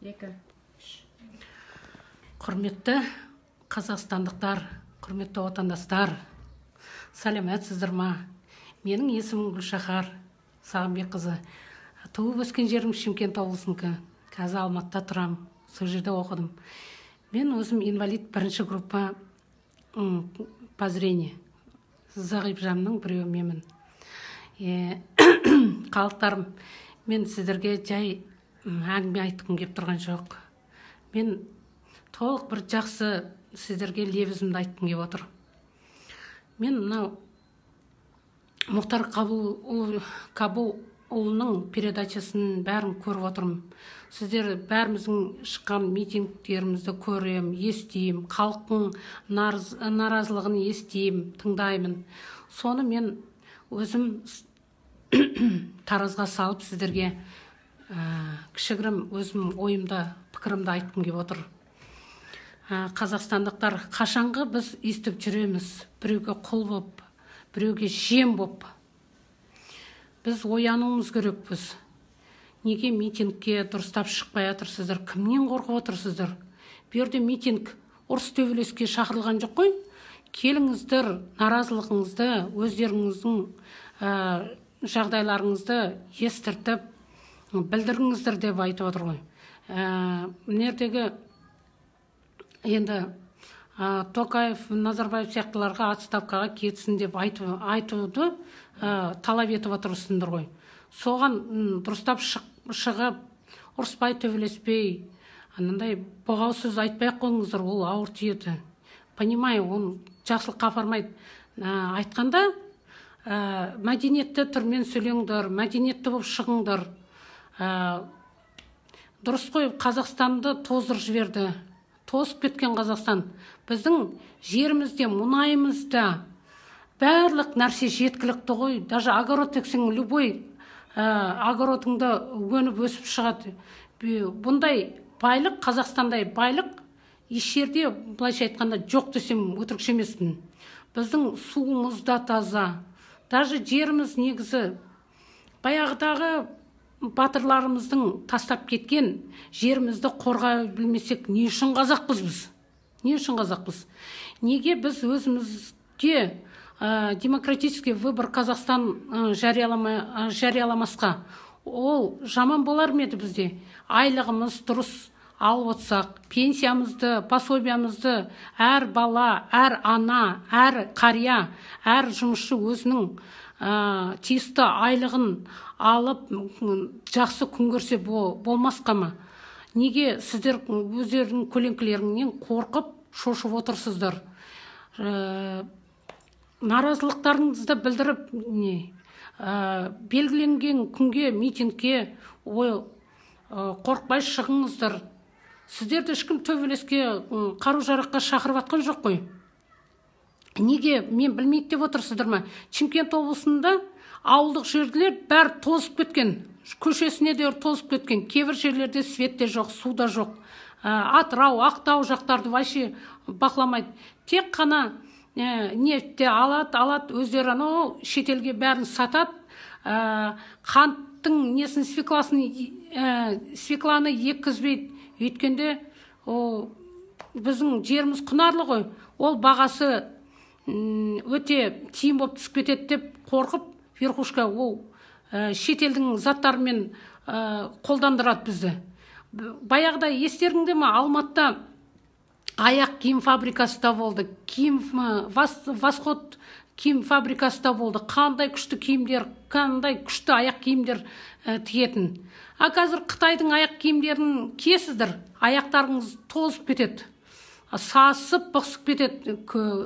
екі құрметті қазақстандықтар құрметті отандастар сәлеметсіздер ма менің есімім гүлшахар қызы, туып өскен жерім шымкент облысынікі қазір алматыда тұрам, сол жерде оқыдым мен өзім инвалид бірінші группа по зрению зағип жанның менмін. халықтарым мен сіздерге жай әңгіме айтқым келіп тұрған жоқ мен толық бір жақсы сіздерге лебізімді айтқым келіп отыр мен мынау мұхтар қабылұлы қабылұлының передачасын бәрін көріп отырмын сіздер бәріміздің шыққан митингтерімізді көрем, естимін халықтың наразылығын естимін тыңдаймын соны мен өзім таразға салып сіздерге ә, кішігірім өзім ойымда пікірімді айтқым келіп отыр ә, қазақстандықтар қашанғы біз естіп жүреміз біреуге құл болып біреуге жем болып біз оянуымыз керекпіз неге митингке дұрыстап шықпай жатырсыздар кімнен қорқып отырсыздар бұл жерде митинг ұрыс төбелеске шақырылған жоқ қой келіңіздер наразылығыңызды өздеріңіздің ә, жағдайларыңызды естіртіп білдіріңіздер деп айтып отыр ғой ә, мына енді ә, токаев назарбаев сияқтыларға отставкаға кетсін деп айту, айтуды ә, талап етіп отырсыңдар ғой соған дұрыстап шық, шығып ұрыспай төбелеспей анандай бұғау сөз айтпай ақ қойыңыздар ол ауыр тиеді понимаю оны жақсылыққа апармайды ә, айтқанда ә, мәдениетті түрмен сөйлеңдер мәдениетті болып шығыңдар ә, дұрыс қой қазақстанды тоздырып жіберді тозып кеткен қазақстан біздің жерімізде мұнайымызда барлық нәрсе жеткілікті ғой даже огород ексең любой ә, огородыңда өніп өсіп шығады бұндай байлық қазақстандай байлық еш жерде былайша айтқанда жоқ десем өтірікші емеспін біздің суымыз да таза даже жеріміз негізі баяғыдағы батырларымыздың тастап кеткен жерімізді қорғай білмесек не үшін қазақпыз біз не үшін қазақпыз неге біз өзімізде ә, демократический выбор қазақстан ә, жариялама, жарияламасқа ол жаман болар ма еді бізде айлығымыз дұрыс алып отсақ, пенсиямызды пособиямызды әр бала әр ана әр қария әр жұмысшы өзінің ә, тиісті айлығын алып жақсы күн көрсе болмасқа ма неге сіздер өздерінің көлеңкелеріңнен қорқып шошып отырсыздар ә, наразылықтарыңызды білдіріп не ә, белгіленген күнге митингке ой қорықпай шығыңыздар сіздерді ешкім төбелеске қару жараққа шақырып жатқан жоқ қой неге мен білмейді деп отырсыздар ма шымкент облысында ауылдық жерлер бәрі тозып кеткен көшесіне де тозып кеткен кейбір жерлерде свет те жоқ су да жоқ ә, атырау ақтау жақтарды вообще бақыламайды тек қана ә, нефтте алады алады өздері анау шетелге бәрін сатады ә, қанттың несін свекласын ә, свекланы еккізбейді өйткенде о, біздің жеріміз құнарлы ғой ол бағасы өте тиім болып түсіп кетеді деп қорқып верхушка ол ә, э, шетелдің заттарымен ә, қолдандырады бізді баяғыда естеріңде ма алматыда аяқ киім фабрикасы да болды киім вас, восход киім фабрикасы да болды қандай күшті киімдер қандай күшті аяқ киімдер ә, э, тігетін ал қазір қытайдың аяқ киімдерін киесіздер аяқтарыңыз тозып кетеді сасып бықсып кетеді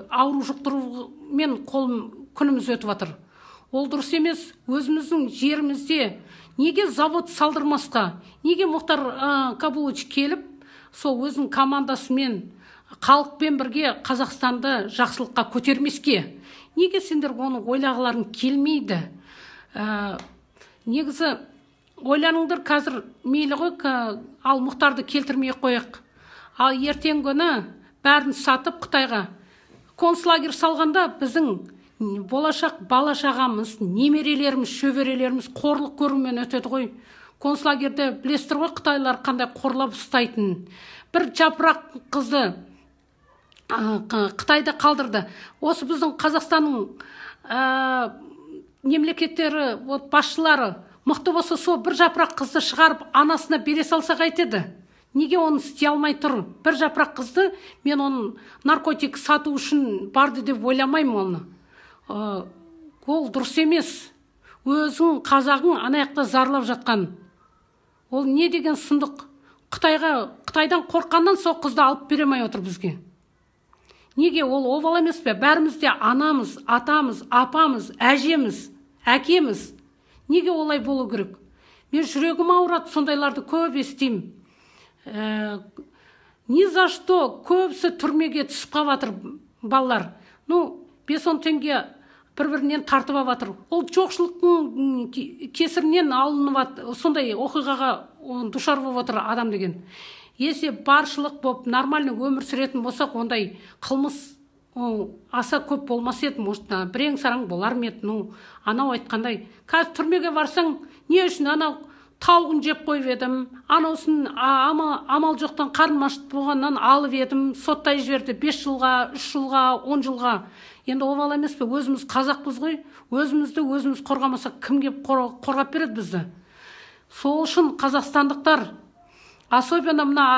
ауру жұқтырумен қолым күніміз өтіп жатыр ол дұрыс емес өзіміздің жерімізде неге завод салдырмасқа неге мұхтар ә, кабулович келіп сол өзінің командасымен халықпен бірге қазақстанды жақсылыққа көтермеске неге сендер оны ойлағыларың келмейді ә, негізі ойланыңдар қазір мейлі ғой ал мұхтарды келтірмей ал ертеңгі күні бәрін сатып қытайға концлагерь салғанда біздің болашақ бала шағамыз немерелеріміз шөберелеріміз қорлық көрумен өтеді ғой концлагерьде білесіздер ғой қытайлар қандай қорлап ұстайтынын бір жапырақ қызды қытайда қалдырды осы біздің қазақстанның ә, мемлекеттері вот басшылары мықты болса сол бір жапырақ қызды шығарып анасына бере салса қайтеді неге оны істей алмай тұр бір жапырақ қызды мен оны наркотик сату үшін барды деп ойламаймын оны ол дұрыс емес өзің қазағың ана жақта зарлап жатқан ол не деген сұмдық қытайға қытайдан қорққаннан сол қызды алып бере алмай отыр бізге неге ол обал емес пе бәріміз де анамыз атамыз апамыз әжеміз әкеміз неге олай болу керек мен жүрегім ауырады сондайларды көп естимін ә, э, не за что көбісі түрмеге түсіп қалып жатыр балалар ну бес он теңге бір бірінен тартып алып жатыр ол жоқшылықтың кесірінен алынып сондай оқиғаға душар болып отыр адам деген если баршылық болып нормальный өмір сүретін болсақ ондай қылмыс аса көп болмас еді может бірең сараң болар ма еді ну анау айтқандай қазір түрмеге барсаң не үшін анау тауығын жеп қойып едім анаусын амал жоқтан қарным ашып болғаннан алып едім соттай жіберді бес жылға үш жылға он жылға енді обал емес пе өзіміз қазақпыз ғой өзімізді өзіміз қорғамасақ кім келіп қорғап береді бізді сол үшін қазақстандықтар особенно мына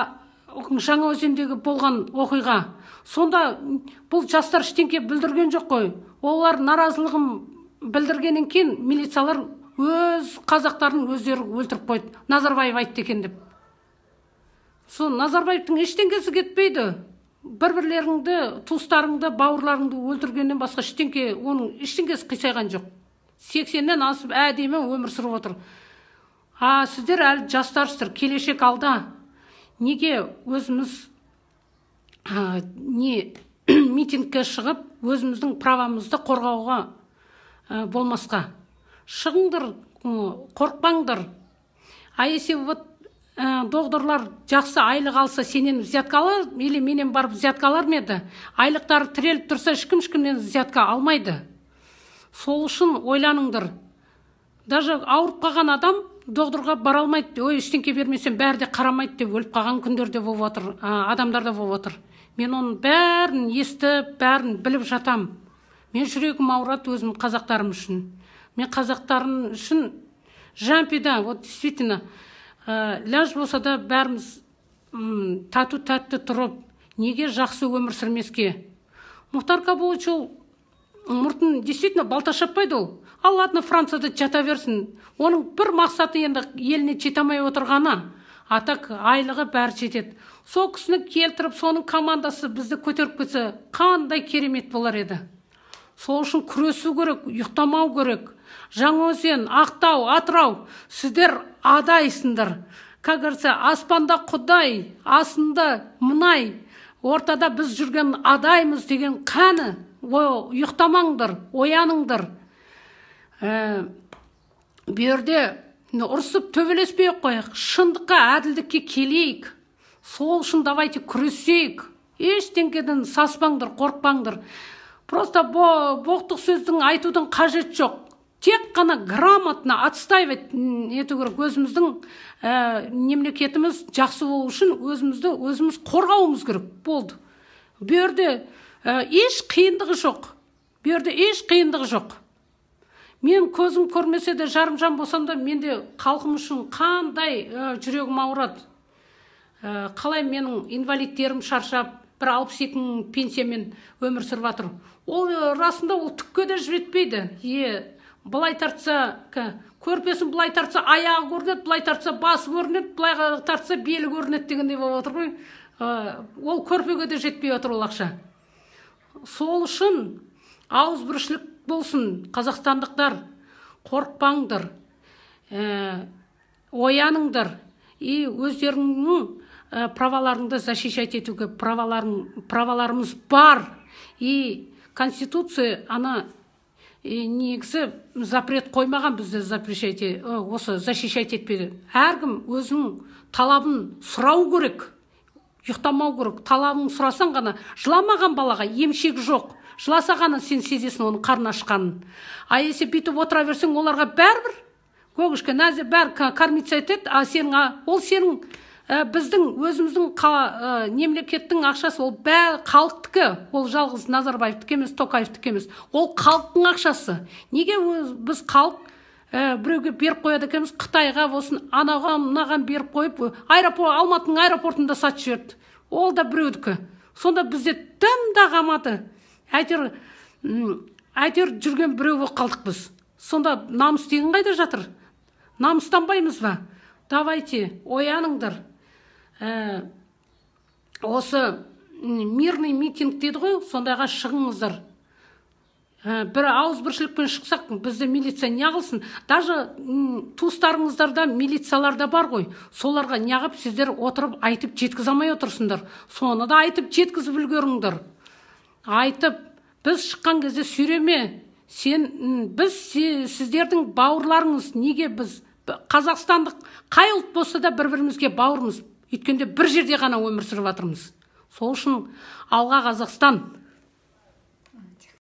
жаңаөзендегі болған оқиға сонда бұл жастар ештеңке бүлдірген жоқ қой олар наразылығын білдіргеннен кейін милициялар өз қазақтарын өздері өлтіріп қойды назарбаев айтты екен деп сол назарбаевтың ештеңкесі кетпейді бір бірлеріңді туыстарыңды бауырларыңды өлтіргеннен басқа ештеңке оның ештеңкесі қисайған жоқ сексеннен асып әдемі өмір сүріп отыр а сіздер әлі жастарсыздар келешек алда неге өзіміз не митингке шығып өзіміздің правамызды қорғауға болмасқа шығыңдар қорықпаңдар а если вот ә, доғдырлар жақсы айлық алса сенен взятка алар или менен барып взятка алар ма еді айлықтары тіреліп тұрса ешкім ешкімнен взятка алмайды сол үшін ойланыңдар даже ауырып қалған адам доғдырға бара алмайды ой ештеңке бермесем бәрі де қарамайды деп өліп қалған күндер де болып жатыр ә, адамдар да болып жатыр мен оның бәрін естіп бәрін біліп жатам. мен жүрегім ауырады өзім қазақтарым үшін мен қазақтарым үшін жан пида вот действительно ә, э, ләж болса да бәріміз тату тәтті тұрып неге жақсы өмір сүрмеске мұхтар кабулович ол мұртын действительно балта шаппайды ол ал ладно францияда жата берсін оның бір мақсаты енді еліне жете алмай отырғаны а так айлығы бәрі жетеді сол кісіні келтіріп соның командасы бізді көтеріп кетсе қандай керемет болар еді сол үшін күресу керек ұйықтамау керек жаңаөзен ақтау атырау сіздер адайсыңдар как аспанда құдай асында мұнай ортада біз жүрген адаймыз деген қаны ой, ұйықтамаңдар ояныңдар ә, бұл жерде ұрысып төбелеспей ақ қояйық шындыққа әділдікке келейік сол үшін давайте күресейік ештеңкеден саспаңдар қорықпаңдар просто боқтық сөздің айтудың қажет жоқ тек қана грамотно отстаивать ету керек өзіміздің ә, мемлекетіміз жақсы болу үшін өзімізді өзіміз қорғауымыз керек болды бұл жерде э, еш қиындығы жоқ бұл еш қиындығы жоқ мен көзім көрмесе де жарым жан болсам да менде халқым үшін қандай ә, жүрегім ауырады қалай менің инвалидтерім шаршап бір алпыс екі мың пенсиямен өмір сүріп жатыр ол расында ол түкке де жібертпейді е былай тартса көрпесін былай тартса аяғы көрінеді былай тартса басы көрінеді былай тартса белі көрінеді дегендей болып отыр ғой ол көрпеге де жетпей отыр ол ақша сол үшін ауызбіршілік болсын қазақстандықтар қорықпаңдар ә, ояныңдар и өздеріңнің ә, праваларыңды защищать етуге праваларың, праваларымыз бар и конституция ана и негізі запрет қоймаған бізді запрещать э, осы защищать етпеді әркім өзінің талабын сұрау керек ұйықтамау керек талабын сұрасаң ғана жыламаған балаға емшек жоқ жыласа ғана сен сезесің оның қарны ашқанын а если бүйтіп отыра берсең оларға бәрібір көгішке нәзі бәрі кормиться етеді а сенің ол сенің ә, біздің өзіміздің қа, ә, э, мемлекеттің ақшасы ол бәрі халықтікі ол жалғыз назарбаевтікі емес токаевтікі емес ол халықтың ақшасы неге біз халық ә, біреуге беріп қояды екенбіз қытайға болсын анаған мынаған беріп қойып аэропорт алматының аэропортында сатып жіберді ол да біреудікі сонда бізде тым қалмады әйтеуір әйтеуір жүрген біреу болып қалдық біз сонда намыс деген қайда жатыр намыстанбаймыз ба давайте ояныңдар ә, осы мирный митинг дейді ғой сондайға шығыңыздар ә, бір ауызбіршілікпен шықсақ бізді милиция не неғылсын даже туыстарыңыздарда милицияларда бар ғой соларға неғып сіздер отырып айтып жеткізе алмай отырсыңдар соны да айтып жеткізіп үлгеріңдер айтып біз шыққан кезде сүйреме сен біз сіздердің бауырларыңыз неге біз қазақстандық қай ұлт болса да бір бірімізге бауырмыз өйткенде бір жерде ғана өмір сүріп жатырмыз сол үшін алға қазақстан